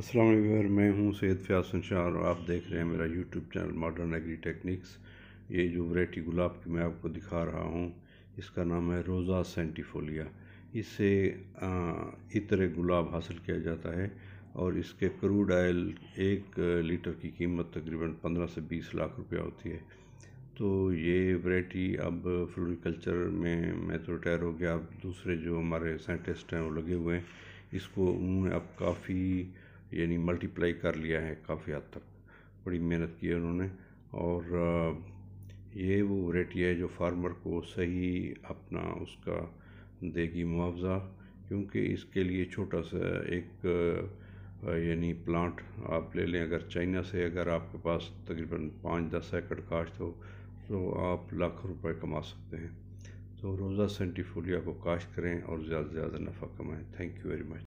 असलम मैं हूं सैद फ्यासन शाह और आप देख रहे हैं मेरा YouTube channel modern agri techniques ये जो वरायटी गुलाब की मैं आपको दिखा रहा हूं इसका नाम है रोज़ा सेंटिफोलिया इससे इतरे गुलाब हासिल किया जाता है और इसके क्रूड आयल एक लीटर की कीमत तकरीबन पंद्रह से बीस लाख रुपया होती है तो ये वरायटी अब फ्लोरिकल्चर में मैं तो रिटायर हो गया अब दूसरे जो हमारे साइंटिस्ट हैं वो लगे हुए हैं इसको उन्होंने अब काफ़ी यानी मल्टीप्लाई कर लिया है काफ़ी हद तक बड़ी मेहनत की है उन्होंने और ये वो वरायटी है जो फार्मर को सही अपना उसका देगी मुआवजा क्योंकि इसके लिए छोटा सा एक यानी प्लांट आप ले लें अगर चाइना से अगर आपके पास तकरीबन पाँच दस एकड़ काश्त हो तो आप लाख रुपए कमा सकते हैं तो रोज़ा सेंटिफोलिया को काश्त करें और ज़्यादा से ज़्यादा नफ़ा कमाएँ थैंक यू वेरी मच